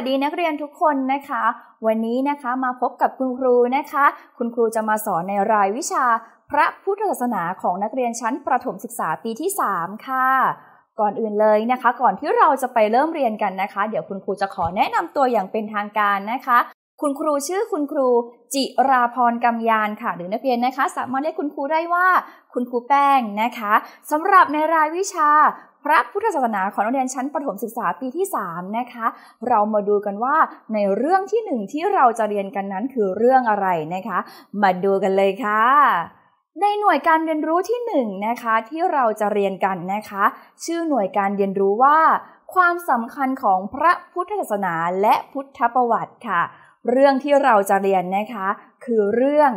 สดี นักเรียนทุกคนนะคะ วันนี้นะคะมาพบกับคุณครูนะคะ คุณครูจะมาสอนในรายวิชา พระพุทธศาสนาของนักเรียนชั้นประถมศึกษาปีที่ 3 ค่ะ ก่อนอื่นเลยนะคะ ก่อนที่เราจะไปเริ่มเรียนกันนะคะ เดี๋ยวคุณครูจะขอแนะนำตัวอย่างเป็นทางการนะคะ คุณครูชื่อคุณครูจิราพรกำยานค่ะ หรือนักเรียนนะคะ สามารถเรียกคุณครูได้ว่าคุณครูแป้งนะคะสำหรับในรายวิชาพระพุทธศาสนาของนักเรียนชั้นประถมศึกษาปีที่3นะคะ เรามาดูกันว่าในเรื่องที่ 1 ที่เราจะเรียนกันนั้นคือเรื่องอะไรนะคะ มาดูกันเลยค่ะ ในหน่วยการเรียนรู้ที่1นนะคะที่เราจะเรียนกันนะคะชื่อหน่วยการเรียนรู้ว่าความสำคัญของพระพุทธศาสนาและพุทธประวัติค่ะ เรื่องที่เราจะเรียนนะคะ คือเรื่อง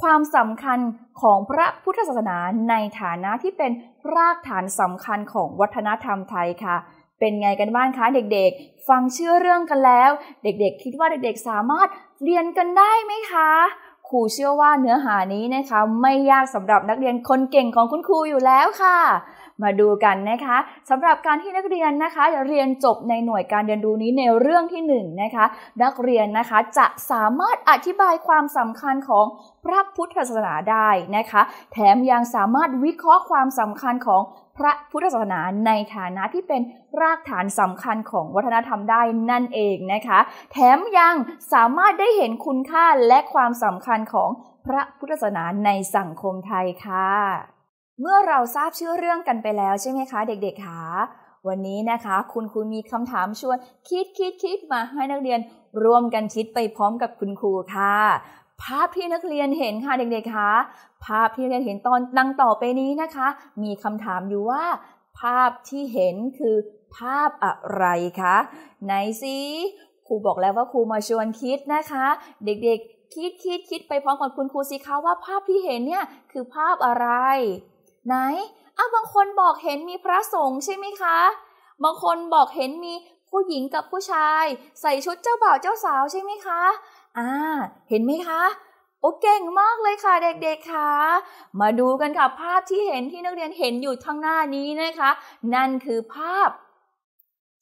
ความสำคัญของพระพุทธศาสนาในฐานะที่เป็นรากฐานสำคัญของวัฒนธรรมไทยค่ะ เป็นไงกันบ้างคะเด็กๆ ฟังเชื่อเรื่องกันแล้ว เด็กๆคิดว่าเด็กๆสามารถเรียนกันได้ไหมคะครูเชื่อว่าเนื้อหานี้นะคะ ไม่ยากสำหรับนักเรียนคนเก่งของคุณครูอยู่แล้วค่ะมาดูกันนะคะสำหรับการที่นักเรียนนะคะเรียนจบในหน่วยการเรียนรู้นี้ในเรื่องที่ 1นนะคะ นักเรียนนะคะจะสามารถอธิบายความสำคัญของพระพุทธศาสนาได้นะคะ แถมยังสามารถวิเคราะห์ความสำคัญของพระพุทธศาสนาในฐานะที่เป็นรากฐานสำคัญของวัฒนธรรมได้นั่นเองนะคะ แถมยังสามารถได้เห็นคุณค่าและความสำคัญของพระพุทธศาสนาในสังคมไทยค่ะเมื่อเราทราบชื่อเรื่องกันไปแล้วใช่ไหมคะ เด็ก ๆคะวันนี้นะคะ คุณครูมีคำถามชวนคิดคิดคิดมาให้นักเรียนร่วมกันคิดไปพร้อมกับคุณครูค่ะ ภาพที่นักเรียนเห็นค่ะเด็กๆคะภาพที่นักเรียนเห็นตอนดังต่อไปนี้นะคะ มีคำถามอยู่ว่า ภาพที่เห็นคือภาพอะไรคะไหนสิครูบอกแล้วว่าครูมาชวนคิดนะคะ เด็กๆ คิดคิดคิดไปพร้อมกับคุณครูสิคะ ว่าภาพที่เห็นเนี่ยคือภาพอะไรไหนอ้าบางคนบอกเห็นมีพระสงฆ์ใช่ไหมคะ บางคนบอกเห็นมีผู้หญิงกับผู้ชาย ใส่ชุดเจ้าบ่าวเจ้าสาวใช่ไหมคะ อ่า เห็นไหมคะ โอ้เก่งมากเลยค่ะ เด็กๆค่ะ มาดูกันค่ะภาพที่เห็นที่นักเรียนเห็นอยู่ข้างหน้านี้นะคะ นั่นคือภาพ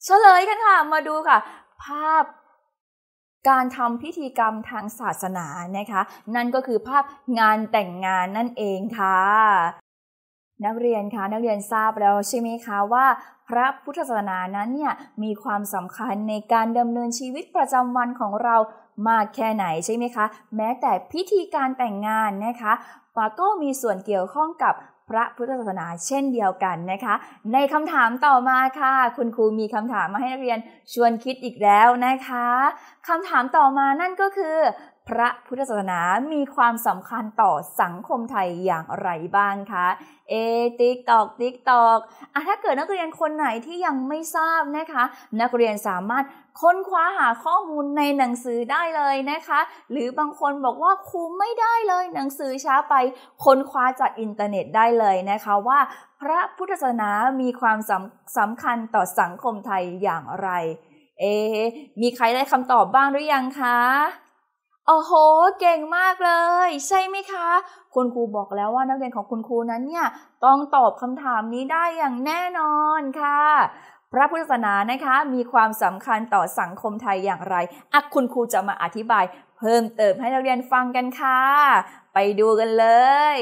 เฉลยกันค่ะ มาดูค่ะ ภาพ การทำพิธีกรรมทางศาสนานะคะ นั่นก็คือภาพงานแต่งงานนั่นเองค่ะนักเรียนคะนักเรียนทราบแล้วใช่ไหมคะว่า พระพุทธศาสนานั้นเนี่ยมีความสำคัญในการดำเนินชีวิตประจำวันของเรามากแค่ไหน ใช่ไหมคะแม้แต่พิธีการแต่งงานนะคะก็มีส่วนเกี่ยวข้องกับพระพุทธศาสนาเช่นเดียวกันนะคะ ในคำถามต่อมาค่ะ คุณครูมีคำถามมาให้นักเรียนชวนคิดอีกแล้วนะคะคำถามต่อมานั่นก็คือพระพุทธศาสนา มีความสำคัญต่อสังคมไทยอย่างไรบ้างคะเอ ติ๊กตอก ติ๊กตอกอะถ้าเกิดนักเรียนคนไหนที่ยังไม่ทราบนะคะ นักเรียนสามารถค้นคว้าหาข้อมูลในหนังสือได้เลยนะคะ หรือบางคนบอกว่าครูไม่ได้เลยหนังสือช้าไป ค้นคว้าจากอินเทอร์เน็ตได้เลยนะคะว่าพระพุทธศาสนา มีความสำสำคัญต่อสังคมไทยอย่างไร เอ มีใครได้คำตอบบ้างหรือยังคะโอ้โห เก่งมากเลยใช่ไหมคะ คุณครูบอกแล้วว่านักเรียนของคุณครูนั้นเนี่ยต้องตอบคำถามนี้ได้อย่างแน่นอนค่ะ พระพุทธศาสนานะคะมีความสำคัญต่อสังคมไทยอย่างไรอะคุณครูจะมาอธิบายเพิ่มเติมให้นักเรียนฟังกันค่ะ ไปดูกันเลย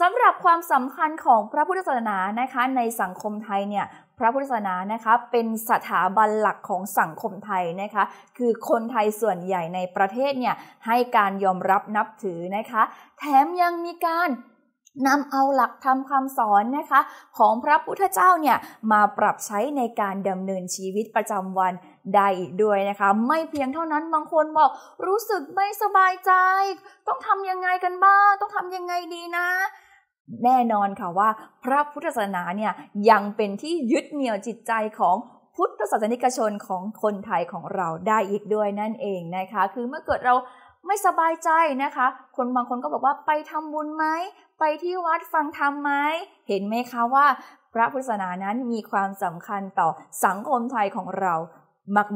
สำหรับความสำคัญของพระพุทธศาสนานะคะในสังคมไทยเนี่ยพระพุทธศาสนานะคะเป็นสถาบันหลักของสังคมไทยนะคะ คือคนไทยส่วนใหญ่ในประเทศเนี่ยให้การยอมรับนับถือนะคะ แถมยังมีการนำเอาหลักธรรมคำสอนนะคะ ของพระพุทธเจ้าเนี่ยมาปรับใช้ในการดำเนินชีวิตประจำวันได้อีกด้วยนะคะ ไม่เพียงเท่านั้นบางคนบอกรู้สึกไม่สบายใจ ต้องทำยังไงกันบ้างต้องทำยังไงดีนะแน่นอนค่ะว่าพระพุทธศาสนาเนี่ยยังเป็นที่ยึดเหนี่ยวจิตใจของพุทธศาสนิกชนของคนไทยของเราได้อีกด้วยนั่นเองนะคะ คือเมื่อเกิดเราไม่สบายใจนะคะ คนบางคนก็บอกว่าไปทำบุญไหมไปที่วัดฟังธรรมไหมเห็นไหมคะว่า พระพุทธศาสนานั้นมีความสำคัญต่อสังคมไทยของเรา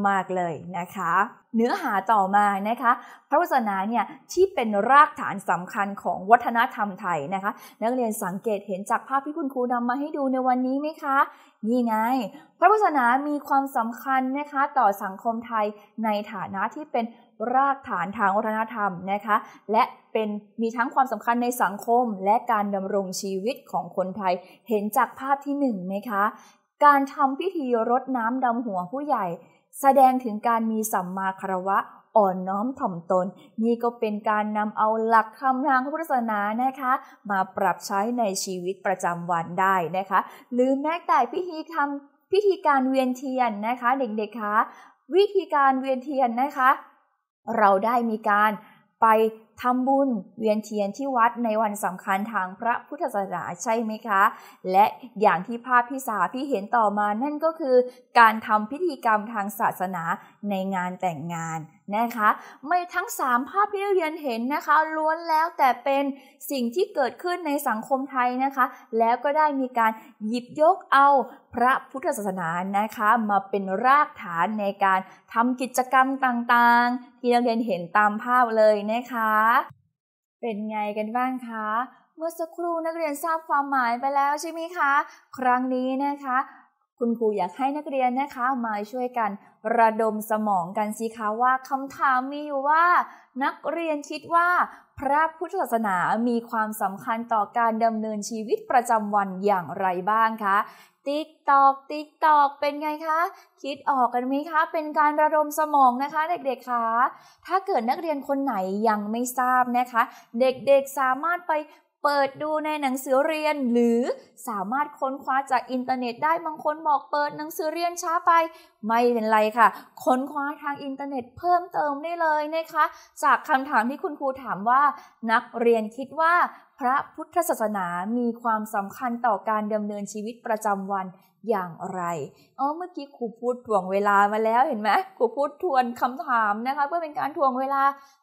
มาก ๆ เลยนะคะ เนื้อหาต่อมานะคะ พระวจนะเนี่ยที่เป็นรากฐานสำคัญของวัฒนธรรมไทยนะคะ นักเรียนสังเกตเห็นจากภาพที่คุณครูนำมาให้ดูในวันนี้ไหมคะนี่ไง พระวจนะมีความสำคัญนะคะต่อสังคมไทยในฐานะที่เป็นรากฐานทางวัฒนธรรมนะคะ และเป็นมีทั้งความสำคัญในสังคม และการดำรงชีวิตของคนไทย เห็นจากภาพที่หนึ่งไหมคะการทำพิธีรดน้ำดำหัวผู้ใหญ่แสดงถึงการมีสัมมาคารวะอ่อนน้อมถ่อมตน นี่ก็เป็นการนำเอาหลักคำทางพพุทธศาสนานะคะ มาปรับใช้ในชีวิตประจำวันได้นะคะหรือแม้แต่พิธีทำพิธีการเวียนเทียนนะคะ เด็กๆคะวิธีการเวียนเทียนนะคะ เราได้มีการไปทำบุญเวียนเทียนที่วัดในวันสำคัญทางพระพุทธศาสนาใช่ไหมคะ และอย่างที่ภาพพี่สาพี่เห็นต่อมานั่นก็คือการทำพิธีกรรมทางศาสนาในงานแต่งงานนะคะ ไม่ทั้ง 3 ภาพที่เรียนเห็นนะคะล้วนแล้วแต่เป็นสิ่งที่เกิดขึ้นในสังคมไทยนะคะ แล้วก็ได้มีการหยิบยกเอาพระพุทธศาสนานะคะ มาเป็นรากฐานในการทำกิจกรรมต่างๆ ที่เราเรียนเห็นตามภาพเลยนะคะ เป็นไงกันบ้างคะ เมื่อสักครู่ นักเรียนทราบความหมายไปแล้วใช่ไหมคะ ครั้งนี้นะคะคุณครูอยากให้นักเรียนนะคะมาช่วยกันระดมสมองกันสิคะว่าคำถามมีอยู่ว่านักเรียนคิดว่าพระพุทธศาสนา มีความสำคัญต่อการดำเนินชีวิตประจำวันอย่างไรบ้างคะติ๊กตอกติ๊กตอกเป็นไงคะ คิดออกกันไหมคะ เป็นการระดมสมองนะคะเด็กๆคะถ้าเกิดนักเรียนคนไหนยังไม่ทราบนะคะ เด็กๆสามารถไปเปิดดูในหนังสือเรียนหรือสามารถค้นคว้าจากอินเทอร์เน็ตได้บางคนบอกเปิดหนังสือเรียนช้าไป ไม่เป็นไรค่ะ ค้นคว้าทางอินเทอร์เน็ตเพิ่มเติมได้เลยนะคะ จากคำถามที่คุณครูถามว่า นักเรียนคิดว่า พระพุทธศาสนามีความสำคัญต่อการดำเนินชีวิตประจำวันอย่างไรอ๋อเมื่อกี้ครูพูดทวงเวลามาแล้วเห็นไหมครูพูดทวนคำถามนะคะเพื่อเป็นการทวงเวลา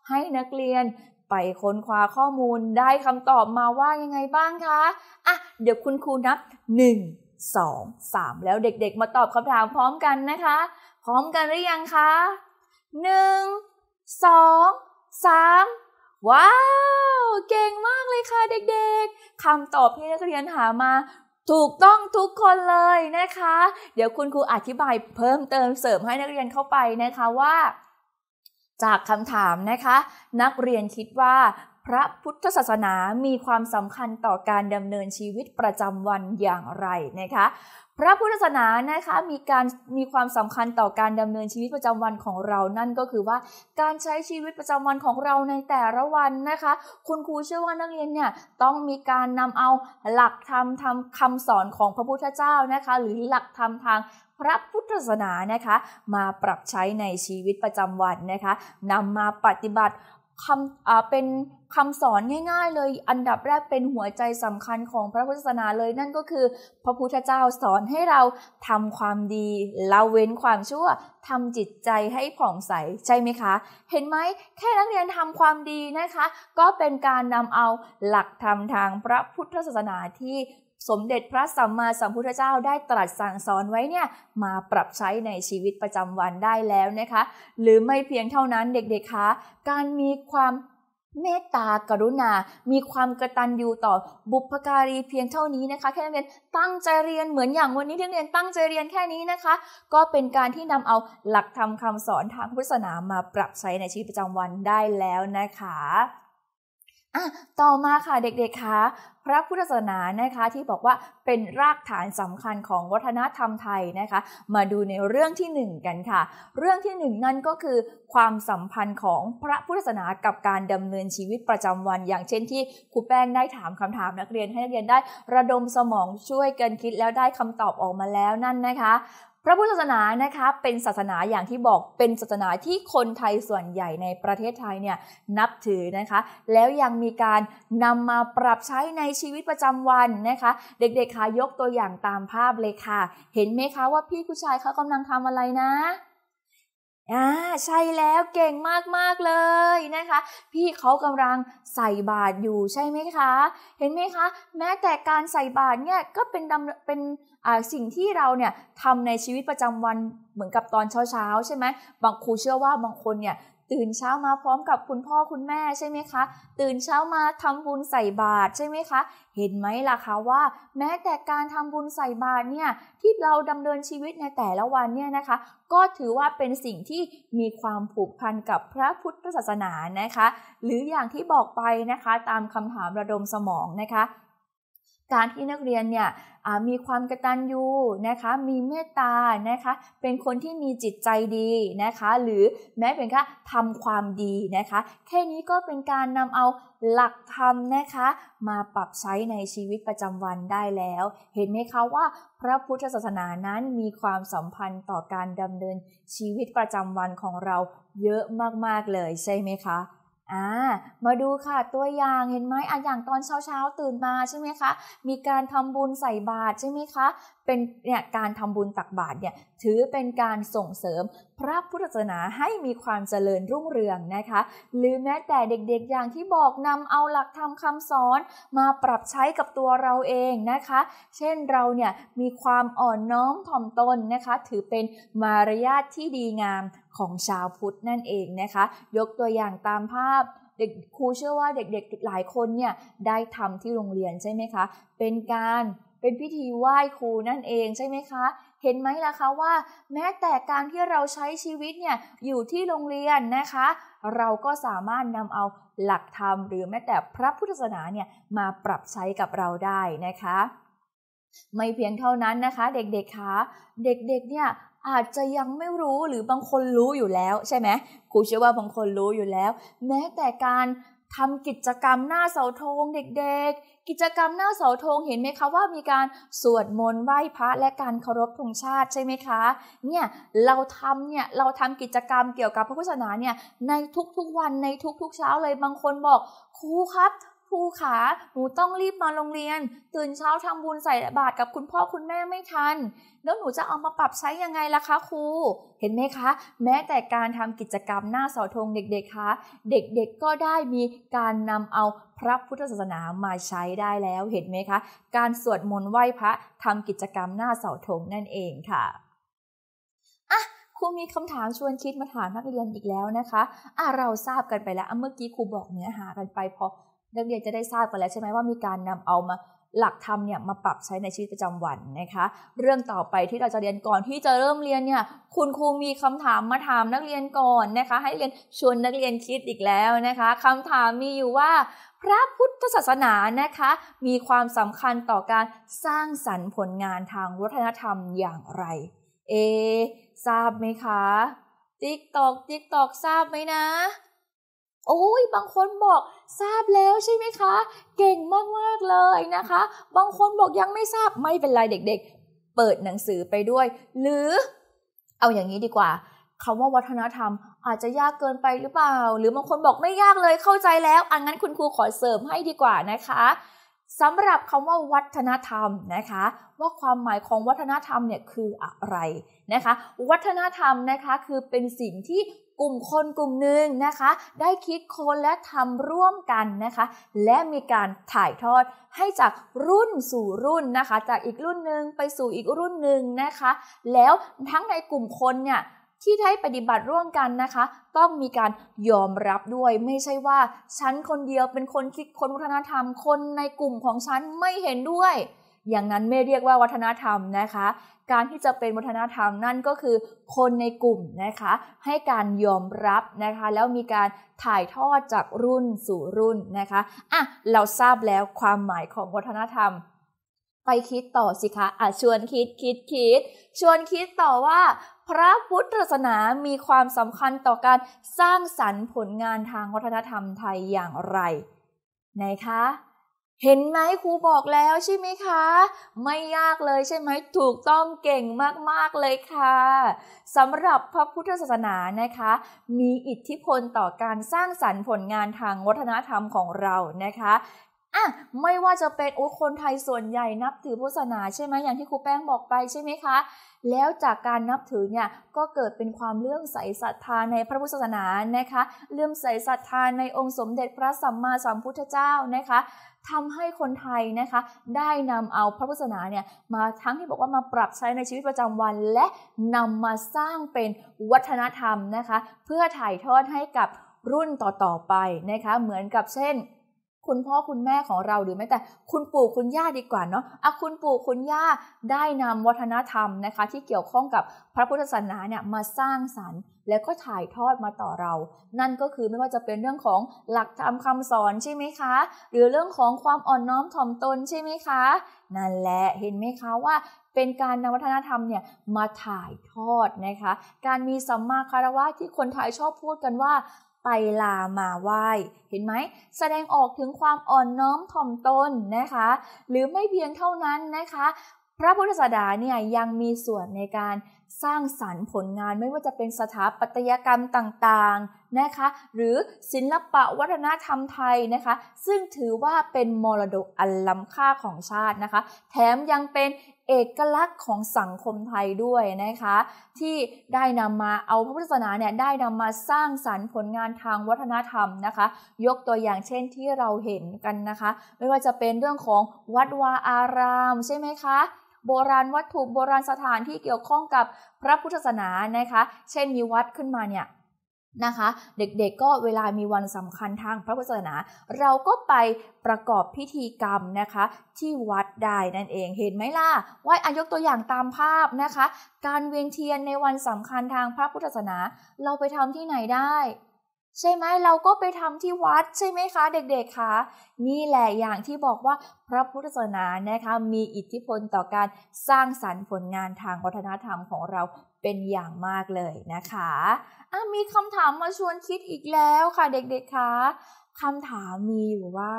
ให้นักเรียนไปค้นคว้าข้อมูลได้คำตอบมาว่ายังไงบ้างคะอ่ะเดี๋ยวคุณครูนับ1 2 3แล้วเด็กๆ มาตอบคำถามพร้อมกันนะคะ พร้อมกันหรือยังคะ1 2 3ว้าว เก่งมากเลยค่ะเด็ก ๆคำตอบที่นักเรียนหามา ถูกต้องทุกคนเลยนะคะ เดี๋ยวคุณครูอธิบายเพิ่มเติมเสริมให้นักเรียนเข้าไปนะคะว่าจากคำถามนะคะนักเรียนคิดว่าพระพุทธศาสนามีความสำคัญต่อการดำเนินชีวิตประจำวันอย่างไรนะคะพระพุทธศาสนานะคะมีการมีความสำคัญต่อการดำเนินชีวิตประจำวันของเรานั่นก็คือว่าการใช้ชีวิตประจำวันของเราในแต่ละวันนะคะคุณครูเชื่อว่านักเรียนเนี่ยต้องมีการนำเอาหลักธรรมทำคำสอนของพระพุทธเจ้านะคะหรือหลักธรรมทางพระพุทธศาสนานะคะ มาปรับใช้ในชีวิตประจำวันนะคะนำมาปฏิบัติคำเป็นคำสอนง่าย ๆ เลยอันดับแรก เป็นหัวใจสำคัญของพระพุทธศาสนาเลยนั่นก็คือพระพุทธเจ้าสอนให้เราทำความดีละเว้นความชั่วทำจิตใจให้ผ่องใสใช่ไหมคะ เห็นไหมแค่นักเรียนทำความดีนะคะ ก็เป็นการนำเอาหลักธรรมทางพระพุทธศาสนาที่สมเด็จพระสัมมาสัมพุทธเจ้าได้ตรัสสั่งสอนไว้เนี่ยมาปรับใช้ในชีวิตประจำวันได้แล้วนะคะ หรือไม่เพียงเท่านั้นเด็กๆคะการมีความเมตตากรุณา มีความกระตันยูต่อบุพการีเพียงเท่านี้นะคะ แค่นักเรียนตั้งใจเรียนเหมือนอย่างวันนี้ที่นักเรียนตั้งใจเรียนแค่นี้นะคะ ก็เป็นการที่นำเอาหลักธรรมคาสอนทางพุทธศาสนามาปรับใช้ในชีวิตประจำวันได้แล้วนะคะอะต่อมาค่ะเด็กๆคะพระพุทธศาสนานะคะที่บอกว่าเป็นรากฐานสำคัญของวัฒนธรรมไทยนะคะ มาดูในเรื่องที่1กันค่ะ เรื่องที่1นั่นก็คือความสัมพันธ์ของพระพุทธศาสนา กับการดำเนินชีวิตประจำวัน อย่างเช่นที่ครูแป้งได้ถามคำถามนักเรียนให้นักเรียนได้ระดมสมองช่วยกันคิดแล้วได้คำตอบออกมาแล้วนั่นนะคะพระพุทธศาสนานะคะเป็นศาสนาอย่างที่บอกเป็นศาสนาที่คนไทยส่วนใหญ่ในประเทศไทยเนี่ยนับถือนะคะ แล้วยังมีการนำมาปรับใช้ในชีวิตประจำวันนะคะ เด็กๆคะยกตัวอย่างตามภาพเลยค่ะ เห็นไหมคะว่าพี่ผู้ชายเขากำลังทำอะไรนะอ่าใช่แล้วเก่งมากๆเลยนะคะ พี่เขากำลังใส่บาตรอยู่ใช่ไหมคะ เห็นไหมคะ แม้แต่การใส่บาตรเนี่ยก็เป็นเป็นสิ่งที่เราเนี่ยทำในชีวิตประจำวันเหมือนกับตอนเช้าๆใช่ไหมบางครูเชื่อว่าบางคนเนี่ยตื่นเช้ามาพร้อมกับคุณพ่อคุณแม่ใช่ไหมคะตื่นเช้ามาทำบุญใส่บาตรใช่ไหมคะเห็นไหมล่ะคะว่า แม้แต่การทำบุญใส่บาตรเนี่ยที่เราดำเนินชีวิตในแต่ละวันเนี่ยนะคะ ก็ถือว่าเป็นสิ่งที่มีความผูกพันกับพระพุทธศาสนานะคะ หรืออย่างที่บอกไปนะคะตามคำถามระดมสมองนะคะ การที่นักเรียนเนี่ยมีความกตัญญูนะคะ มีเมตตานะคะ เป็นคนที่มีจิตใจดีนะคะ หรือแม้เพียงแค่ทำความดีนะคะ แค่นี้ก็เป็นการนำเอาหลักธรรมนะคะ มาปรับใช้ในชีวิตประจำวันได้แล้ว เห็นไหมคะว่าพระพุทธศาสนานั้นมีความสัมพันธ์ต่อการดำเนินชีวิตประจำวันของเราเยอะมากๆเลยใช่ไหมคะอ่ามาดูค่ะตัวอย่างเห็นไหมอ่ะอย่างตอนเช้าเช้าตื่นมาใช่ไหมคะมีการทำบุญใส่บาตรใช่ไหมคะเป็นเนี่ยการทำบุญตักบาตรเนี่ยถือเป็นการส่งเสริมพระพุทธศาสนาให้มีความเจริญรุ่งเรืองนะคะหรือแม้แต่เด็กๆอย่างที่บอกนำเอาหลักธรรมคาสอน มาปรับใช้กับตัวเราเองนะคะ เช่นเราเนี่ยมีความอ่อนน้อมถ่อมตนนะคะถือเป็นมารยาทที่ดีงามของชาวพุทธนั่นเองนะคะ ยกตัวอย่างตามภาพเด็กครูเชื่อว่าเด็กๆ หลายคนเนี่ยได้ทำที่โรงเรียนใช่ไหมคะ เป็นการเป็นพิธีไหว้ครูนั่นเองใช่ไหมคะเห็นไหมล่ะคะว่าแม้แต่การที่เราใช้ชีวิตเนี่ยอยู่ที่โรงเรียนนะคะ เราก็สามารถนำเอาหลักธรรมหรือแม้แต่พระพุทธศาสนาเนี่ยมาปรับใช้กับเราได้นะคะ ไม่เพียงเท่านั้นนะคะเด็กๆคะเด็กๆเนี่ยอาจจะยังไม่รู้หรือบางคนรู้อยู่แล้วใช่ไหมครูเชื่อว่าบางคนรู้อยู่แล้ว แม้แต่การทำกิจกรรมหน้าเสาธงเด็กๆ กิจกรรมหน้าเสาธงเห็นไหมคะว่า มีการสวดมนต์ไหว้พระและการเคารพธงชาติใช่ไหมคะ เนี่ยเราทำเนี่ยเราทำกิจกรรมเกี่ยวกับพระพุทธศาสนาเนี่ยในทุก ๆวันในทุกๆ เช้าเลยบางคนบอกครูครับครูขาหนูต้องรีบมาโรงเรียนตื่นเช้าทำบุญใส่บาตรกับคุณพ่อคุณแม่ไม่ทัน แล้วหนูจะเอามาปรับใช้ยังไงล่ะคะครูเห็นไหมคะ แม้แต่การทำกิจกรรมหน้าเสาธงเด็ก ๆคะเด็กๆก็ได้มีการนำเอาพระพุทธศาสนามาใช้ได้แล้วเห็นไหมคะ การสวดมนต์ไหว้พระทำกิจกรรมหน้าเสาธงนั่นเองค่ะอ่ะครูมีคำถามชวนคิดมาถามนักเรียนอีกแล้วนะคะอ่ะเราทราบกันไปแล้ว เมื่อกี้ครูบอกเนื้อหากันไปพอนักเรียนจะได้ทราบกันแล้วใช่ไหมว่า มีการนำเอามาหลักธรรมเนี่ยมาปรับใช้ในชีวิตประจำวันนะคะ เรื่องต่อไปที่เราจะเรียนก่อนที่จะเริ่มเรียนเนี่ยคุณครูมีคำถามมาถามนักเรียนก่อนนะคะ ให้เรียนชวนนักเรียนคิดอีกแล้วนะคะ คำถามมีอยู่ว่า พระพุทธศาสนานะคะ มีความสำคัญต่อการสร้างสรรค์ผลงานทางวัฒนธรรมอย่างไรเอทราบไหมคะติ๊กตอกติ๊กตอกทราบไหมนะโอ้ยบางคนบอกทราบแล้วใช่ไหมคะ เก่งมากๆเลยนะคะ บางคนบอกยังไม่ทราบไม่เป็นไรเด็กๆ เปิดหนังสือไปด้วย หรือ เอาอย่างนี้ดีกว่าคำว่าวัฒนธรรมอาจจะยากเกินไปหรือเปล่า หรือบางคนบอกไม่ยากเลยเข้าใจแล้วอันั้นคุณครูขอเสริมให้ดีกว่านะคะสำหรับคำว่าวัฒนธรรมนะคะ ว่าความหมายของวัฒนธรรมเนี่ยคืออะไรนะคะ วัฒนธรรมนะคะคือเป็นสิ่งที่กลุ่ม คน กลุ่มหนึ่งนะคะ ได้คิดค้นและทำร่วมกันนะคะ และมีการถ่ายทอดให้จากรุ่นสู่รุ่นนะคะ จากอีกรุ่นหนึ่งไปสู่อีกรุ่นหนึ่งนะคะ แล้วทั้งในกลุ่มคนเนี่ยที่ได้ปฏิบัติร่วมกันนะคะ ต้องมีการยอมรับด้วย ไม่ใช่ว่าฉันคนเดียวเป็นคนคิดค้นวัฒนธรรมคนในกลุ่มของฉันไม่เห็นด้วยอย่างนั้นไม่เรียกว่าวัฒนธรรมนะคะ การที่จะเป็นวัฒนธรรมนั่นก็คือคนในกลุ่มนะคะ ให้การยอมรับนะคะ แล้วมีการถ่ายทอดจากรุ่นสู่รุ่นนะคะอ่ะเราทราบแล้วความหมายของวัฒนธรรมไปคิดต่อสิคะอ่ะชวนคิดคิดคิดชวนคิดต่อว่า พระพุทธศาสนามีความสำคัญต่อการสร้างสรรค์ผลงานทางวัฒนธรรมไทยอย่างไรไหนคะเห็นไหมครูบอกแล้วใช่ไหมคะ ไม่ยากเลยใช่ไหม ถูกต้องเก่งมากๆเลยค่ะสำหรับพระพุทธศาสนานะคะ มีอิทธิพลต่อการสร้างสรรค์ผลงานทางวัฒนธรรมของเรานะคะอ่ะไม่ว่าจะเป็นอุคนไทยส่วนใหญ่นับถือพุทธศาสนา ใช่ไหมอย่าง ที่ครูแป้งบอกไปใช่ไหมคะ แล้วจากการนับถือเนี่ยก็เกิดเป็นความเลื่อมใสศรัทธาในพระพุทธศาสนานะคะเลื่อมใสศรัทธาในองค์สมเด็จพระสัมมาสัมพุทธเจ้านะคะทำให้คนไทยนะคะได้นำเอาพระพุทธศาสนาเนี่ยมาทั้งที่บอกว่ามาปรับใช้ในชีวิตประจำวันและนำมาสร้างเป็นวัฒนธรรมนะคะเพื่อถ่ายทอดให้กับรุ่นต่อๆไปนะคะเหมือนกับเช่นคุณพ่อคุณแม่ของเราหรือแม้แต่คุณปู่คุณย่าดีกว่าเนาะอะคุณปู่คุณย่าได้นำวัฒนธรรมนะคะ ที่เกี่ยวข้องกับพระพุทธศาสนาเนี่ยมาสร้างสรรค์แล้วก็ถ่ายทอดมาต่อเรา นั่นก็คือไม่ว่าจะเป็นเรื่องของหลักธรรมคาสอนใช่ไหมคะ หรือเรื่องของความอ่อนน้อมถ่อมตนใช่ไหมคะนั่นแหละเห็นไหมคะว่าเป็นการนวัฒนธรรมเนี่ยมาถ่ายทอดนะคะ การมีสัมมาคารวะที่คนไทยชอบพูดกันว่าไปลามาไหว้ เห็นไหม แสดงออกถึงความอ่อนน้อมถ่อมตนนะคะ หรือไม่เพียงเท่านั้นนะคะ พระพุทธศาสนาเนี่ยยังมีส่วนในการสร้างสารรค์ผลงานไม่ว่าจะเป็นสถาปัตยกรรมต่างๆนะคะ หรือศิลปะวัฒนธรรมไทยนะคะ ซึ่งถือว่าเป็นมรดกอันล้ำค่าของชาตินะคะ แถมยังเป็นเอกลักษณ์ของสังคมไทยด้วยนะคะที่ได้นำมาเอาพระพุทธศาสนาเนี่ยได้นำมาสร้างสรรค์ผลงานทางวัฒนธรรมนะคะ ยกตัวอย่างเช่นที่เราเห็นกันนะคะ ไม่ว่าจะเป็นเรื่องของวัดวาอาราม ใช่ไหมคะ โบราณวัตถุโบราณสถานที่เกี่ยวข้องกับพระพุทธศาสนานะคะ เช่นมีวัดขึ้นมาเนี่ยนะคะ เด็กๆ ก็เวลามีวันสำคัญทางพระพุทธศาสนา เราก็ไปประกอบพิธีกรรม นะคะ ที่วัดได้นั่นเองเห็นไหมล่ะว่าอายกตัวอย่างตามภาพนะคะ การเวียนเทียนในวันสำคัญทางพระพุทธศาสนา เราไปทำที่ไหนได้ ใช่ไหมเราก็ไปทำที่วัดใช่ไหมคะ เด็กๆ คะนี่แหละอย่างที่บอกว่าพระพุทธศาสนานะคะมีอิทธิพลต่อการสร้างสรรค์ผลงานทางวัฒนธรรมของเราเป็นอย่างมากเลยนะคะะมีคำถามมาชวนคิดอีกแล้วค่ะเด็กๆ คะคำถามมีอยู่ว่า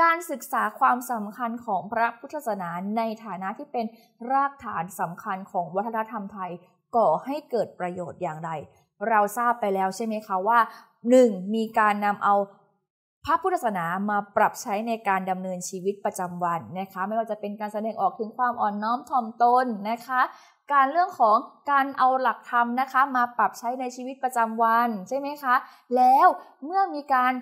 การศึกษาความสำคัญของพระพุทธศาสนาในฐานะที่เป็นรากฐานสำคัญของวัฒนธรรมไทยก่อให้เกิดประโยชน์อย่างไร เราทราบไปแล้วใช่ไหมคะว่า 1. มีการนำเอาพระพุทธศาสนามาปรับใช้ในการดำเนินชีวิตประจำวันนะคะ ไม่ว่าจะเป็นการแสดงออกถึงความอ่อนน้อมถ่อมตนนะคะการเรื่องของการเอาหลักธรรมนะคะมาปรับใช้ในชีวิตประจำวันใช่ไหมคะแล้วเมื่อมีการ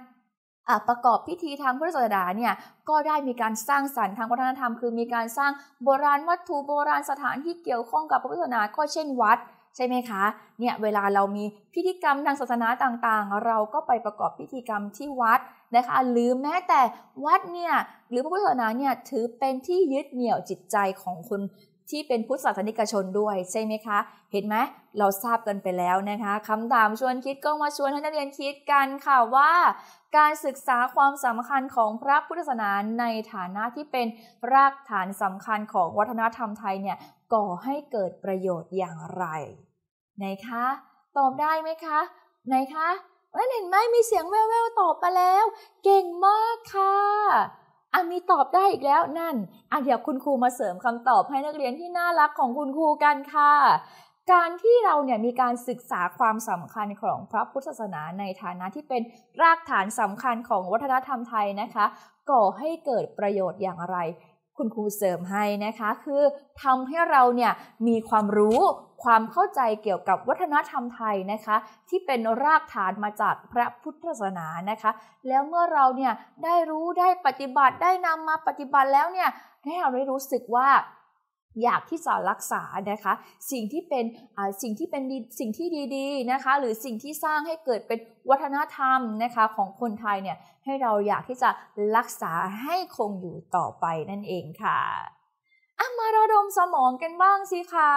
ประกอบพิธีทางพุทธศาสนาเนี่ยก็ได้มีการสร้างสรรค์ทางวัฒนธรรม คือมีการสร้างโบราณวัตถุโบราณสถานที่เกี่ยวข้องกับพระพุทธศาสนาก็เช่นวัดใช่ไหมคะเนี่ยเวลาเรามีพิธีกรรมทางศาสนาต่างๆ เราก็ไปประกอบพิธีกรรมที่วัดนะคะหรือแม้แต่วัดเนี่ยหรือพระพุทธศาสนาเนี่ยถือเป็นที่ยึดเหนี่ยวจิตใจของคนที่เป็นพุทธศาสนิกชนด้วย ใช่ไหมคะ เห็นไหมเราทราบกันไปแล้วนะคะคำถามชวนคิดก็มาชวนให้นักเรียนคิดกันค่ะว่า การศึกษาความสำคัญของพระพุทธศาสนาในฐานะที่เป็นรากฐานสำคัญของวัฒนธรรมไทยเนี่ยก่อให้เกิดประโยชน์อย่างไร ไหนคะตอบได้ไหมคะไหนคะ่เห็นไหมมีเสียงแว่วๆตอบมาแล้ว เก่งมากค่ะอ่ะมีตอบได้อีกแล้วนั่นอ่ะเดี๋ยวคุณครูมาเสริมคำตอบให้นักเรียนที่น่ารักของคุณครูกันค่ะ การที่เราเนี่ยมีการศึกษาความสำคัญของพระพุทธศาสนาในฐานะที่เป็นรากฐานสำคัญของวัฒนธรรมไทยนะคะ ก่อให้เกิดประโยชน์อย่างไรคุณครูเสริมให้นะคะ คือทำให้เราเนี่ยมีความรู้ความเข้าใจเกี่ยวกับวัฒนธรรมไทยนะคะ ที่เป็นรากฐานมาจากพระพุทธศาสนานะคะ แล้วเมื่อเราเนี่ยได้รู้ได้ปฏิบัติได้นำมาปฏิบัติแล้วเนี่ยให้เราได้รู้สึกว่าอยากที่จะรักษานะคะ สิ่งที่เป็นสิ่งที่เป็นสิ่งที่ดีๆนะคะ หรือสิ่งที่สร้างให้เกิดเป็นวัฒนธรรมนะคะของคนไทยเนี่ยให้เราอยากที่จะรักษาให้คงอยู่ต่อไปนั่นเองค่ะ มาระดมสมองกันบ้างสิคะ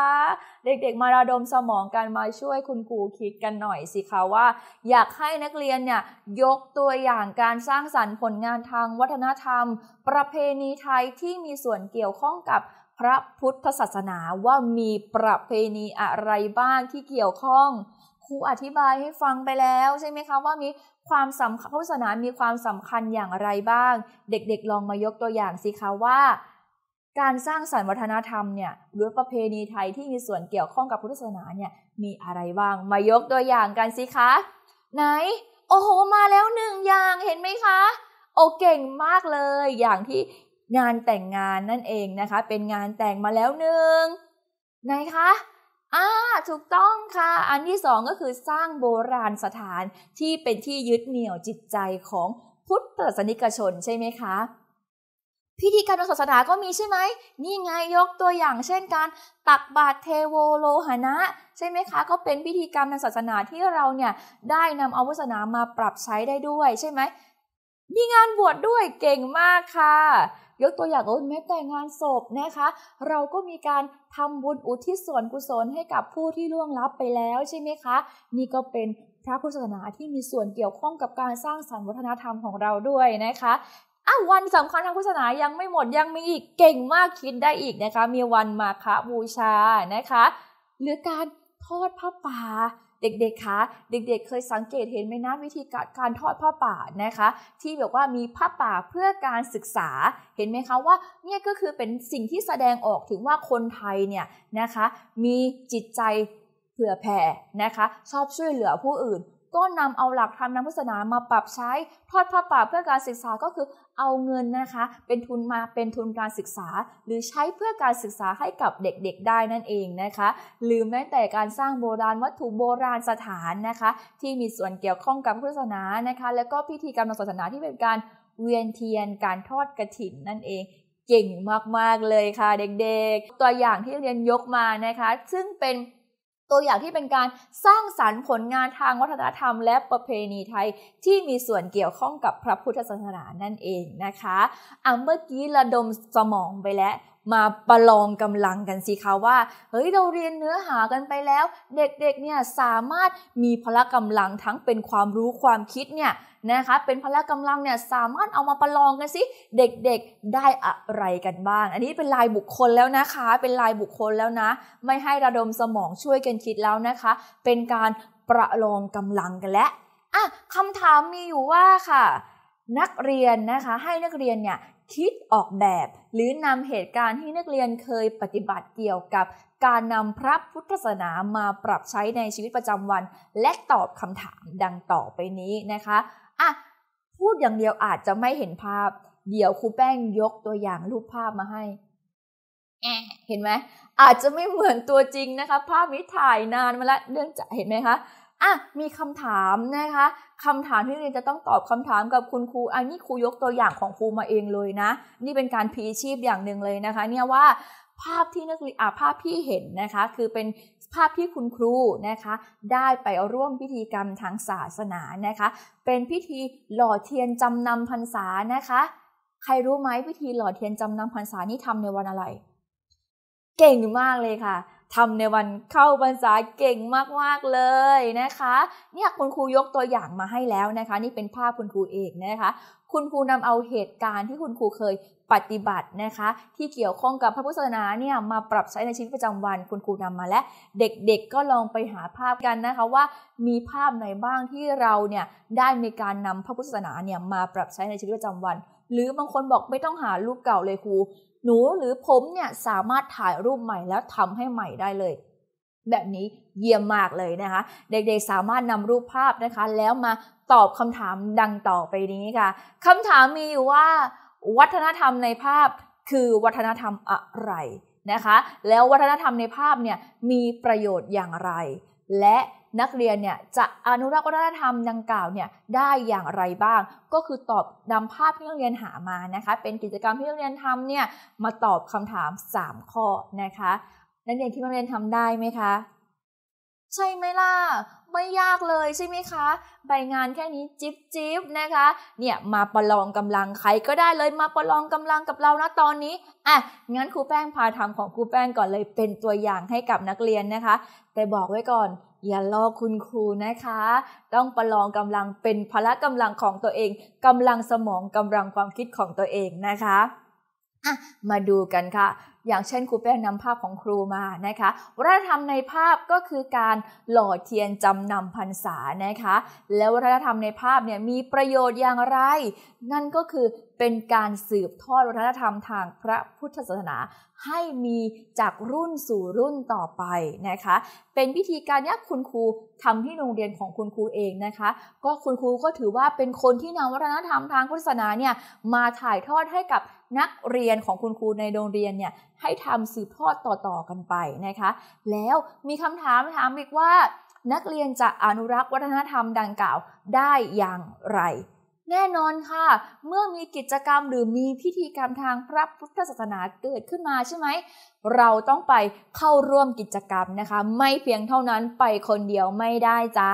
เด็ก ๆ มาระดมสมองกันมาช่วยคุณครูคิดกันหน่อยสิคะว่า อยากให้นักเรียนเนี่ยยกตัวอย่างการสร้างสรรค์ผลงานทางวัฒนธรรม ประเพณีไทยที่มีส่วนเกี่ยวข้องกับพระพุทธศาสนาว่ามีประเพณีอะไรบ้างที่เกี่ยวข้องครูอธิบายให้ฟังไปแล้วใช่ไหมคะว่ามีความสำคัญพุทธศาสนามีความสำคัญอย่างไรบ้าง เด็กๆลองมายกตัวอย่างสิคะว่า การสร้างสรรค์วัฒนธรรมเนี่ยหรือประเพณีไทยที่มีส่วนเกี่ยวข้องกับพุทธศาสนาเนี่ยมีอะไรบ้าง มายกตัวอย่างกันสิคะ ไหน โอ้โห มาแล้วหนึ่งอย่างเห็นไหมคะ โอเก่งมากเลย อย่างที่งานแต่งงานนั่นเองนะคะ เป็นงานแต่งมาแล้วหนึ่งไหนคะอ่าถูกต้องค่ะอันที่สองก็คือสร้างโบราณสถานที่เป็นที่ยึดเหนี่ยวจิตใจของพุทธศนิกชนใช่ไหมคะ พิธีการมาศาสนาก็มีใช่ไหมนี่ไงยกตัวอย่างเช่นการตักบาตรเทโวโลหนะใช่ไหมคะ ก็เป็นพิธีกรรมทางศาสนาที่เราเนี่ยได้นำเอาศาสนามาปรับใช้ได้ด้วย ใช่ไหมมีงานบวชดด้วยเก่งมากค่ะยกตัวอย่างเออแม้แต่งานศพนะคะ เราก็มีการทำบุญอุทิศส่วนกุศลให้กับผู้ที่ล่วงลับไปแล้วใช่ไหมคะ นี่ก็เป็นพระพุทธศาสนาที่มีส่วนเกี่ยวข้องกับการสร้างสรรค์วัฒนธรรมของเราด้วยนะคะอ้าววันสำคัญทางพุทธศาสนายังไม่หมดยังมีอีกเก่งมากคิดได้อีกนะคะ มีวันมาคบูชานะคะ หรือการทอดผ้าป่าเด็กๆคะ เด็กๆ เคยสังเกตเห็นไหมนะวิธีการการทอดผ้าป่านะคะที่แบบว่ามีผ้าป่าเพื่อการศึกษาเห็นไหมคะว่าเนี่ยก็คือเป็นสิ่งที่แสดงออกถึงว่าคนไทยเนี่ยนะคะมีจิตใจเผื่อแผ่นะคะชอบช่วยเหลือผู้อื่นก็นำเอาหลักธรรมนางพุทธศาสนามาปรับใช้ทอดพระป่าเพื่อการศึกษาก็คือเอาเงินนะคะ เป็นทุนมาเป็นทุนการศึกษา หรือใช้เพื่อการศึกษาให้กับเด็กๆได้นั่นเองนะคะ หรือแม้แต่การสร้างโบราณวัตถุโบราณสถานนะคะ ที่มีส่วนเกี่ยวข้องกับพุทธศาสนานะคะ แล้วก็พิธีกรรมทางศาสนาที่เป็นการเวียนเทียนการทอดกระถิ่นนั่นเองเก่งมากๆเลยค่ะเด็กๆ ตัวอย่างที่เรียนยกมานะคะ ซึ่งเป็นตัวอย่างที่เป็นการสร้างสารรค์ผลงานทางวัฒนธรรม และประเพณีไทย ที่มีส่วนเกี่ยวข้องกับพระพุทธศาสนานั่นเองนะคะอ่ะเมื่อกี้ระดมสมองไปแล้ว มาประลองกำลังกันสิคะว่า เฮ้ย เราเรียนเนื้อหากันไปแล้ว เด็กๆ เนี่ย สามารถมีพละกำลังทั้งเป็นความรู้ความคิดเนี่ยนะคะเป็นพละกำลังเนี่ยสามารถเอามาประลอง กันสิ เด็กๆได้อะไรกันบ้าง อันนี้เป็นลายบุคคลแล้วนะคะ เป็นลายบุคคลแล้วนะ ไม่ให้ระดมสมองช่วยกันคิดแล้วนะคะ เป็นการประลอง กำลังกันและอ่ะคำถามมีอยู่ว่าค่ะ นักเรียนนะคะให้นักเรียนเนี่ยคิดออกแบบ หรือนำเหตุการณ์ที่นักเรียนเคยปฏิบัติเกี่ยวกับ การนำพระพุทธศาสนามาปรับใช้ในชีวิตประจำวัน และตอบคำถามดังต่อไปนี้นะคะอะพูดอย่างเดียวอาจจะไม่เห็นภาพ เดี๋ยวครูแป้งยกตัวอย่างรูปภาพมาให้เห็นไหมอาจจะไม่เหมือนตัวจริงนะคะ ภาพนี้ถ่ายนานมาแล้วเนื่องจากเห็นไหมคะอ่ะมีคำถามนะคะ คำถามที่เรียนจะต้องตอบคำถามกับคุณครูอันนี้ครูยกตัวอย่างของครูมาเองเลยนะนี่เป็นการพีชีพอย่างหนึ่งเลยนะคะ เนี่ยว่าภาพที่นักเรียนภาพที่เห็นนะคะ คือเป็นภาพที่คุณครูนะคะ ได้ไปร่วมพิธีกรรมทางศาสนานะคะ เป็นพิธีหล่อเทียนจำนำพรรษานะคะ ใครรู้ไหมพิธีหล่อเทียนจำนำพรรษานี่ทำในวันอะไรเก่งมากเลยค่ะทำในวันเข้าพรรษาเก่งมากๆเลยนะคะ เนี่ยคุณครูยกตัวอย่างมาให้แล้วนะคะ นี่เป็นภาพคุณครูเองนะคะคุณครูนำเอาเหตุการณ์ที่คุณครูเคยปฏิบัตินะคะที่เกี่ยวข้องกับพระพุทธศาสนาเนี่ยมาปรับใช้ในชีวิตประจำวัน คุณครูนำมาและเด็กๆก็ลองไปหาภาพกันนะคะว่ามีภาพไหนบ้างที่เราเนี่ยได้มีการนำพระพุทธศาสนาเนี่ยมาปรับใช้ในชีวิตประจำวัน หรือบางคนบอกไม่ต้องหารูปเก่าเลยครู หนูหรือผมเนี่ย สามารถถ่ายรูปใหม่แล้วทำให้ใหม่ได้เลย แบบนี้เยี่ยมมากเลยนะคะเด็กๆสามารถนำรูปภาพนะคะแล้วมาตอบคำถามดังต่อไปนี้ค่ะคำถามมีอยู่ว่า วัฒนธรรมในภาพคือวัฒนธรรมอะไรนะคะ แล้ววัฒนธรรมในภาพเนี่ยมีประโยชน์อย่างไร และนักเรียนเนี่ยจะอนุรักษ์วัฒนธรรมดังกล่าวเนี่ยได้อย่างไรบ้าง ก็คือตอบนำภาพที่นักเรียนหามานะคะ เป็นกิจกรรมที่นักเรียนทำเนี่ยมาตอบคำถาม 3 ข้อนะคะ นักเรียนที่นักเรียนทำได้ไหมคะใช่ไหมล่ะ ไม่ยากเลยใช่ไหมคะ ใบงานแค่นี้จิ๊บจิบนะคะ เนี่ยมาประลองกำลังใครก็ได้เลยมาประลองกำลังกับเรานะตอนนี้ อ่ะงั้นครูแป้งพาทำของครูแป้งก่อนเลยเป็นตัวอย่างให้กับนักเรียนนะคะ แต่บอกไว้ก่อน อย่าลอกคุณครูนะคะ ต้องประลองกำลังเป็นพละกำลังของตัวเอง กำลังสมองกำลังความคิดของตัวเองนะคะอะมาดูกันค่ะ อย่างเช่น ครูแป้งนำภาพของครูมานะคะวัฒนธรรมในภาพก็คือการหล่อเทียนจำนำพรรษานะคะ แล้ววัฒนธรรมในภาพเนี่ยมีประโยชน์อย่างไร นั่นก็คือเป็นการสืบทอดวัฒนธรรมทางพระพุทธศาสนา ให้มีจากรุ่นสู่รุ่นต่อไปนะคะ เป็นพิธีการนี้คุณครูทำที่โรงเรียนของคุณครูเองนะคะ ก็คุณครูก็ถือว่าเป็นคนที่นำวัฒนธรรมทางพุทธศาสนาเนี่ยมาถ่ายทอดให้กับนักเรียนของคุณครูในโรงเรียนเนี่ยให้ทำสืบทอดต่อๆกันไปนะคะแล้วมีคำถามถามอีกว่า นักเรียนจะอนุรักษ์วัฒนธรรมดังกล่าวได้อย่างไร แน่นอนค่ะ เมื่อมีกิจกรรมหรือมีพิธีกรรมทางพระพุทธศาสนาเกิดขึ้นมาใช่ไหม เราต้องไปเข้าร่วมกิจกรรมนะคะ ไม่เพียงเท่านั้นไปคนเดียวไม่ได้จ้า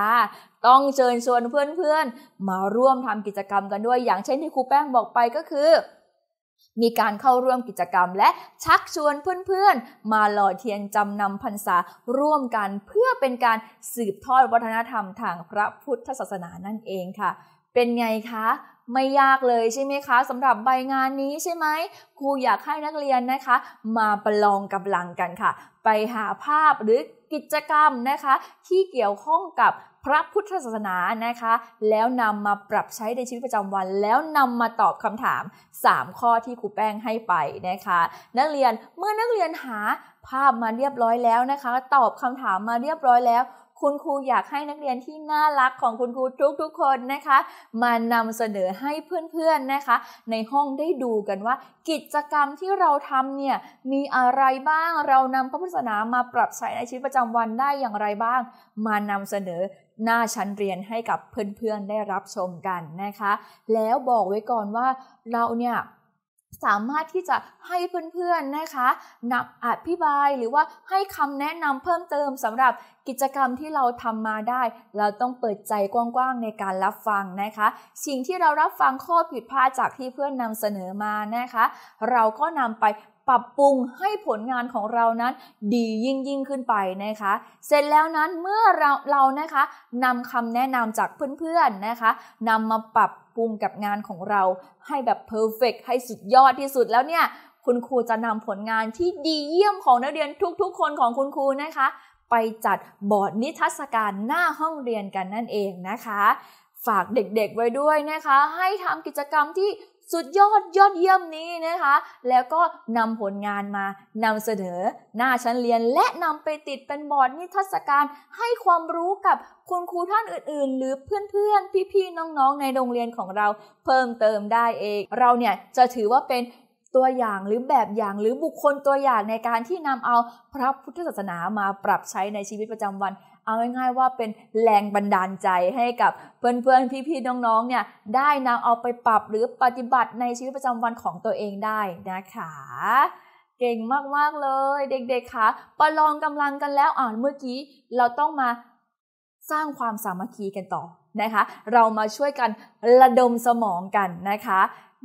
ต้องเชิญชวนเพื่อนๆ มาร่วมทำกิจกรรมกันด้วย อย่างเช่นที่ครูแป้งบอกไปก็คือมีการเข้าร่วมกิจกรรม และชักชวนเพื่อนๆ มาหล่อเทียนจำนำพรรษาร่วมกันเพื่อเป็นการสืบทอดวัฒนธรรมทางพระพุทธศาสนานั่นเองค่ะ เป็นไงคะ ไม่ยากเลยใช่ไหมคะสำหรับใบงานนี้ใช่ไหมครูอยากให้นักเรียนนะคะ มาประลองกำลังกันค่ะ ไปหาภาพหรือกิจกรรมนะคะที่เกี่ยวข้องกับพระพุทธศาสนานะคะ แล้วนำมาปรับใช้ในชีวิตประจำวัน แล้วนำมาตอบคำถาม 3 ข้อที่ครูแป้งให้ไปนะคะนักเรียนเมื่อนักเรียนหาภาพมาเรียบร้อยแล้วนะคะ ตอบคำถามมาเรียบร้อยแล้วคุณครูอยากให้นักเรียนที่น่ารักของคุณครูทุกๆคนนะคะ มานำเสนอให้เพื่อนๆนะคะ ในห้องได้ดูกันว่ากิจกรรมที่เราทำเนี่ยมีอะไรบ้างเรานำพระพุทธศาสนามาปรับใช้ในชีวิตประจำวันได้อย่างไรบ้าง มานำเสนอหน้าชั้นเรียนให้กับเพื่อนๆได้รับชมกันนะคะ แล้วบอกไว้ก่อนว่าเราเนี่ยสามารถที่จะให้เพื่อนๆ นะคะนับอธิบายหรือว่าให้คำแนะนำเพิ่มเติมสำหรับกิจกรรมที่เราทำมาได้ เราต้องเปิดใจกว้างๆในการรับฟังนะคะ สิ่งที่เรารับฟังข้อผิดพลาดจากที่เพื่อนนำเสนอมานะคะ เราก็นำไปปรับปรุงให้ผลงานของเรานั้นดียิ่งยิ่งขึ้นไปนะคะ เสร็จแล้วนั้นเมื่อเราเรานะคะนำคำแนะนำจากเพื่อนๆ นะคะนำมาปรับภูมิกับงานของเราให้แบบเพอร์เฟกให้สุดยอดที่สุดแล้วเนี่ย คุณครูจะนำผลงานที่ดีเยี่ยมของนักเรียนทุกๆ คนของคุณครูนะคะ ไปจัดบอร์ดนิทรรศการหน้าห้องเรียนกันนั่นเองนะคะ ฝากเด็กๆไว้ด้วยนะคะ ให้ทำกิจกรรมที่สุดยอดยอดเยี่ยมนี้นะคะ แล้วก็นำผลงานมานำเสนอหน้าชั้นเรียนและนำไปติดเป็นบอร์ดนิทรรศการให้ความรู้กับคุณครูท่านอื่นๆ หรือเพื่อนๆ พี่ๆน้องๆในโรงเรียนของเราเพิ่มเติมได้เอง เราเนี่ยจะถือว่าเป็นตัวอย่างหรือแบบอย่างหรือบุคคลตัวอย่างในการที่นำเอาพระพุทธศาสนามาปรับใช้ในชีวิตประจำวันเอาง่ายๆว่าเป็นแรงบันดาลใจให้กับเพื่อนๆ พี่ๆ น้องๆเนี่ยได้นำเอาไปปรับหรือปฏิบัติในชีวิตประจำวันของตัวเองได้นะคะ เก่งมากๆเลย เด็กๆคะประลองกำลังกันแล้วอ่านเมื่อกี้เราต้องมาสร้างความสามัคคีกันต่อนะคะ เรามาช่วยกันระดมสมองกันนะคะ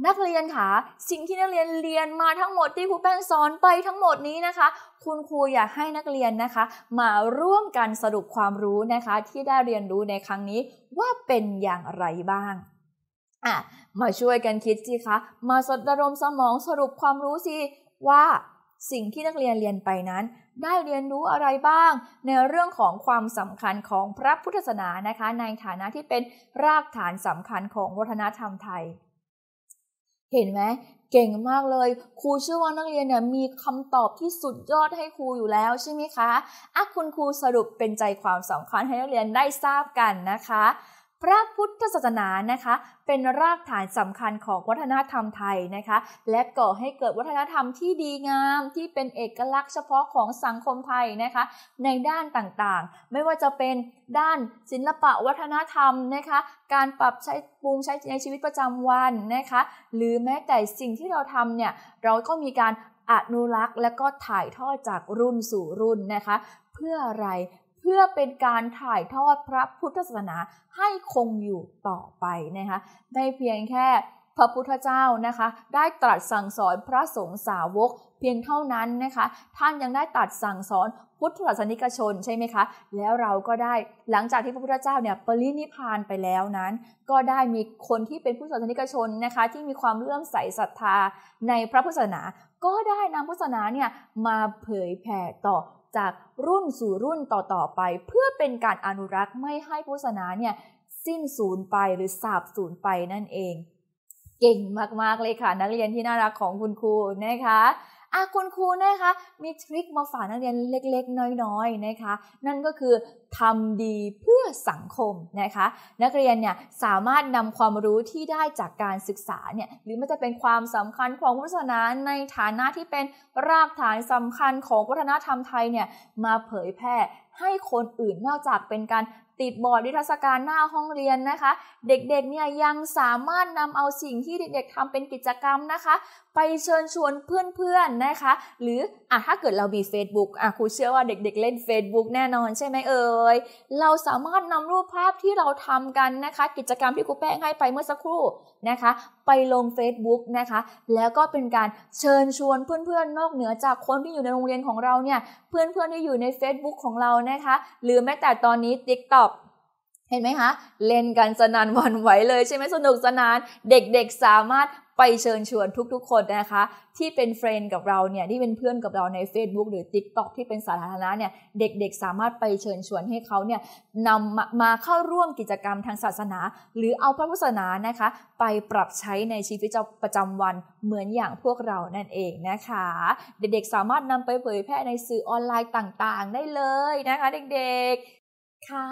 นักเรียนคะสิ่งที่นักเรียนเรียนมาทั้งหมดที่ครูแป้งสอนไปทั้งหมดนี้นะคะ คุณครูอยากให้นักเรียนนะคะ มาร่วมกันสรุปความรู้นะคะที่ได้เรียนรู้ในครั้งนี้ว่าเป็นอย่างไรบ้างอ่ะมาช่วยกันคิดสิคะมาสดระดมสมองสรุปความรู้สิว่าสิ่งที่นักเรียนเรียนไปนั้นได้เรียนรู้อะไรบ้าง ในเรื่องของความสำคัญของพระพุทธศาสนานะคะ ในฐานะที่เป็นรากฐานสำคัญของวัฒนธรรมไทยเห็นไหมเก่งมากเลยครูเชื่อว่านักเรียนเนี่ยมีคำตอบที่สุดยอดให้ครูอยู่แล้วใช่ไหมคะอ่ะคุณครูสรุปเป็นใจความสำคัญให้นักเรียนได้ทราบกันนะคะพระพุทธศาสนานะคะเป็นรากฐานสำคัญของวัฒนธรรมไทยนะคะ และก่อให้เกิดวัฒนธรรมที่ดีงามที่เป็นเอกลักษณ์เฉพาะของสังคมไทยนะคะ ในด้านต่างๆ ไม่ว่าจะเป็นด้านศิลปะวัฒนธรรมนะคะ การปรับใช้ปรุงใช้ในชีวิตประจำวันนะคะ หรือแม้แต่สิ่งที่เราทำเนี่ยเราก็มีการอนุรักษ์และก็ถ่ายทอดจากรุ่นสู่รุ่นนะคะเพื่ออะไรเพื่อเป็นการถ่ายทอดพระพุทธศาสนาให้คงอยู่ต่อไปนะคะได้เพียงแค่พระพุทธเจ้านะคะได้ตรัสสั่งสอนพระสงฆ์สาวกเพียงเท่านั้นนะคะท่านยังได้ตรัสสั่งสอนพุทธศาสนิกชนใช่ไหมคะแล้วเราก็ได้หลังจากที่พระพุทธเจ้าเนี่ยปรินิพานไปแล้วนั้น ก็ได้มีคนที่เป็นพุทธศาสนิกชนนะคะที่มีความเลื่อมใสศรัทธาในพระพุทธศาสนา ก็ได้นำพุทธศาสนาเนี่ยมาเผยแผ่ต่อจากรุ่นสู่รุ่นต่อๆไปเพื่อเป็นการอนุรักษ์ ไม่ให้พุทธศาสนาเนี่ยสิ้นสูญไปหรือสาบสูญไปนั่นเอง เก่งมากๆเลยค่ะ นักเรียนที่น่ารักของคุณครูนะคะอาคุณครูนะคะ มีทริคมาฝากนักเรียนเล็กๆ น้อยๆนะคะ นั่นก็คือทำดีเพื่อสังคมนะคะ นักเรียนเนี่ยสามารถนำความรู้ที่ได้จากการศึกษาเนี่ย หรือมันจะเป็นความสำคัญของวัฒนธรรมในฐานะที่เป็นรากฐานสำคัญของวัฒนธรรมไทยเนี่ย มาเผยแพร่ให้คนอื่นนอกจากเป็นการติดบอร์ดวิทยาศการหน้าห้องเรียนนะคะ เด็กๆเนี่ยยังสามารถนำเอาสิ่งที่เด็กๆทำเป็นกิจกรรมนะคะไปเชิญชวนเพื่อนๆ นะคะ หรืออ่ะถ้าเกิดเรามี Facebook อ่ะครูเชื่อว่าเด็ก ๆ เล่น Facebook แน่นอน ใช่ไหมเอ่ยเราสามารถนำรูปภาพที่เราทำกันนะคะ กิจกรรมที่ครูแป้งให้ไปเมื่อสักครู่นะคะ ไปลง Facebook นะคะ แล้วก็เป็นการเชิญชวนเพื่อนๆนอกเหนือจากคนที่อยู่ในโรงเรียนของเราเนี่ย เพื่อนๆที่อยู่ใน Facebook ของเรานะคะ หรือแม้แต่ตอนนี้ TikTok เห็นไหมคะเล่นกันสนานวันไหวเลยใช่ไหมสนุกสนาน เด็กๆสามารถไปเชิญชวนทุกๆคนนะคะ ที่เป็นเฟรนด์กับเราเนี่ยที่เป็นเพื่อนกับเราใน Facebook หรือ Tik t o อกที่เป็นสาธารณะเนี่ยเด็กๆ สามารถไปเชิญชวนให้เขาเนี่ยนำมาเข้าร่วมกิจกรรมทางศาสนา หรือเอาพระพุทธศาสนานะคะไปปรับใช้ในชีวิตประจำวันเหมือนอย่างพวกเรานั่นเองนะคะ เด็กๆสามารถนำไปเผยแพร่ในสื่อออนไลน์ต่างๆ ได้เลยนะคะ เด็กค่ะ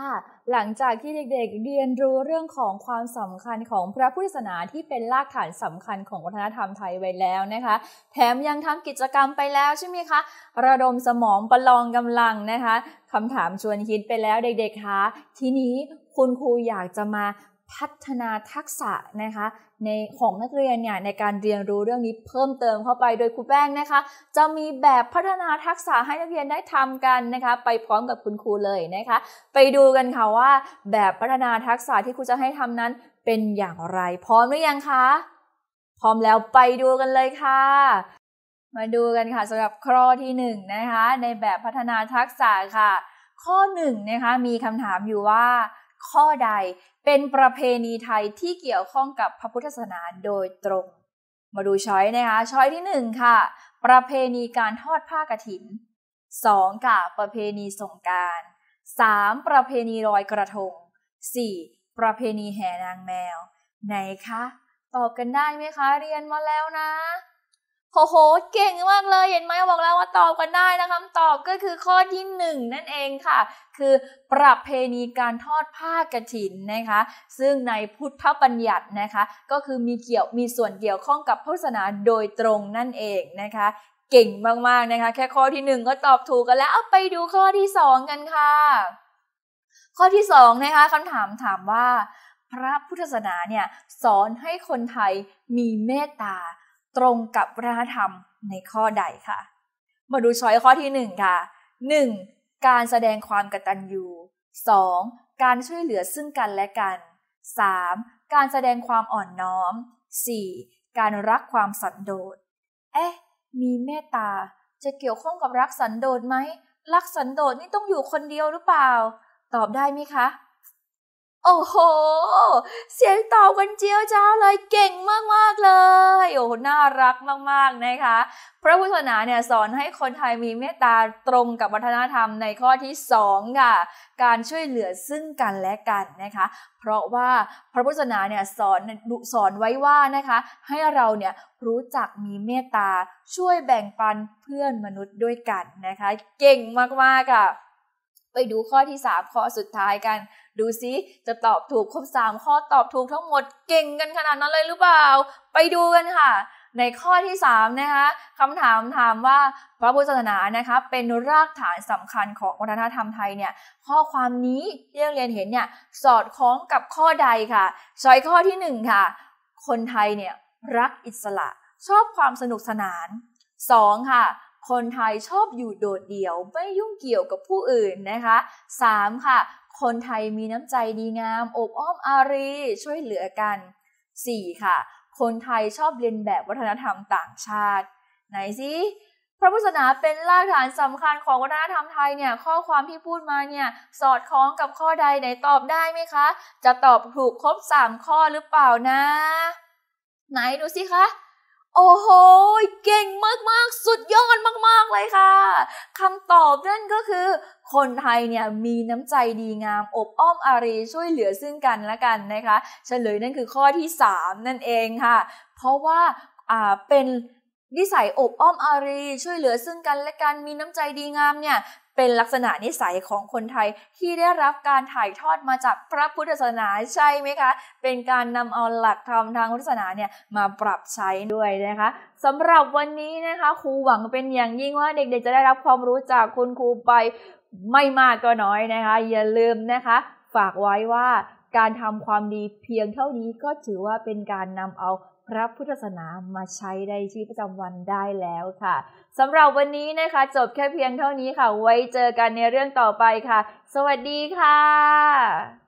หลังจากที่เด็กๆ เรียนรู้เรื่องของความสำคัญของพระพุทธศาสนาที่เป็นรากฐานสำคัญของวัฒนธรรมไทยไว้แล้วนะคะ แถมยังทำกิจกรรมไปแล้วใช่ไหมคะ ระดมสมองประลองกำลังนะคะคำถามชวนคิดไปแล้วเด็กๆ คะ ทีนี้คุณครูอยากจะมาพัฒนาทักษะนะคะ ในของนักเรียนเนี่ยในการเรียนรู้เรื่องนี้เพิ่มเติมเข้าไปโดยครูแป้งนะคะ จะมีแบบพัฒนาทักษะให้นักเรียนได้ทำกันนะคะ ไปพร้อมกับคุณครูเลยนะคะ ไปดูกันค่ะว่า แบบพัฒนาทักษะที่ครูจะให้ทำนั้นเป็นอย่างไร พร้อมหรือยังคะพร้อมแล้วไปดูกันเลยค่ะ มาดูกันค่ะสำหรับข้อที่1นนะคะ ในแบบพัฒนาทักษะค่ะ ข้อ1นนะคะมีคำถามอยู่ว่าข้อใดเป็นประเพณีไทยที่เกี่ยวข้องกับพระพุทธศาสนาโดยตรง มาดูช้อยนะคะ ช้อยที่1ค่ะ ประเพณีการทอดผ้ากรถิน 2. ค่ะประเพณีสงการ 3. ประเพณีลอยกระทง 4. ประเพณีแห่นางแมว ไหนคะ ตอบกันได้ไหมคะ เรียนมาแล้วนะโหโห เก่งมากเลย เห็นไหมบอกแล้วว่าตอบกันได้นะคำตอบก็คือข้อที่1นนั่นเองค่ะ คือประเพณีการทอดผ้ากรถินนะคะ ซึ่งในพุทธบัญญัตินะคะ ก็คือมีเกี่ยว มีส่วนเกี่ยวข้องกับพุทธศาสนาโดยตรงนั่นเองนะคะ เก่งมากๆนะคะ แค่ข้อที่1ก็ตอบถูกกันแล้วเอาไปดูข้อที่2กันค่ะ ข้อที่2นะคะคำถามถามว่า พระพุทธศาสนาเนี่ยสอนให้คนไทยมีเมตตาตรงกับวัฒนธรรมในข้อใดค่ะ มาดูช้อยข้อที่1ค่ะ 1. การแสดงความกตัญญู 2. การช่วยเหลือซึ่งกันและกัน 3. การแสดงความอ่อนน้อม 4. การรักความสันโดษ เอ๊ะมีเมตตาจะเกี่ยวข้องกับรักสันโดษไหม รักสันโดษนี่ต้องอยู่คนเดียวหรือเปล่า ตอบได้ไหมคะโอ้โห เสียงตอบกันเจียวเจ้าเลยเก่งมากมากเลย โอ้น่ารักมากๆนะคะ พระพุทธศาสนาเนี่ยสอนให้คนไทยมีเมตตาตรงกับวัฒนธรรมในข้อที่2ค่ะ การช่วยเหลือซึ่งกันและกันนะคะ เพราะว่าพระพุทธศาสนาเนี่ยสอนสอนไว้ว่านะคะ ให้เราเนี่ยรู้จักมีเมตตาช่วยแบ่งปันเพื่อนมนุษย์ด้วยกันนะคะ เก่งมากๆค่ะ ไปดูข้อที่3ข้อสุดท้ายกันดูซิจะตอบถูกครบ3 ข้อตอบถูกทั้งหมดเก่งกันขนาดนั้นเลยหรือเปล่า ไปดูกันค่ะ ในข้อที่3นะคะคำถามถามว่าพระพุทธศาสนานะคะเป็นรากฐานสำคัญของวัฒนธรรมไทยเนี่ย ข้อความนี้ที่เรียนเห็นเนี่ยสอดคล้องกับข้อใดค่ะ ช้อยข้อที่ 1ค่ะคนไทยเนี่ยรักอิสระ ชอบความสนุกสนาน 2. ค่ะ คนไทยชอบอยู่โดดเดี่ยวไม่ยุ่งเกี่ยวกับผู้อื่นนะคะ 3. ค่ะคนไทยมีน้ำใจดีงาม อบอ้อมอารี ช่วยเหลือกัน 4. ค่ะ คนไทยชอบเรียนแบบวัฒนธรรมต่างชาติ ไหนสิ พระพุทธศาสนาเป็นรากฐานสำคัญของวัฒนธรรมไทยเนี่ย ข้อความที่พูดมาเนี่ย สอดคล้องกับข้อใดไหนตอบได้ไหมคะ จะตอบถูกครบ 3 ข้อหรือเปล่านะ ไหนดูสิคะโอ้โห เก่งมากๆสุดยอดมากๆเลยค่ะคำตอบนั่นก็คือ คนไทยเนี่ยมีน้ำใจดีงาม อบอ้อมอารี ช่วยเหลือซึ่งกันและกันนะคะ เฉลยนั่นคือข้อที่3นั่นเองค่ะ เพราะว่าเป็นนิสัยอบอ้อมอารี ช่วยเหลือซึ่งกัน และกัน มีน้ำใจดีงามเนี่ยเป็นลักษณะนิสัยของคนไทยที่ได้รับการถ่ายทอดมาจากพระพุทธศาสนาใช่ไหมคะ เป็นการนำเอาหลักธรรมทางพุทธศาสนาเนี่ยมาปรับใช้ด้วยนะคะสำหรับวันนี้นะคะครูหวังเป็นอย่างยิ่งว่าเด็กๆจะได้รับความรู้จากคุณครูไปไม่มากก็น้อยนะคะอย่าลืมนะคะฝากไว้ว่า การทำความดีเพียงเท่านี้ก็ถือว่าเป็นการนำเอาระพุทธศาสนามาใช้ในชีวิตประจำวันได้แล้วค่ะสำหรับวันนี้นะคะ จบแค่เพียงเท่านี้ค่ะ ไว้เจอกันในเรื่องต่อไปค่ะ สวัสดีค่ะ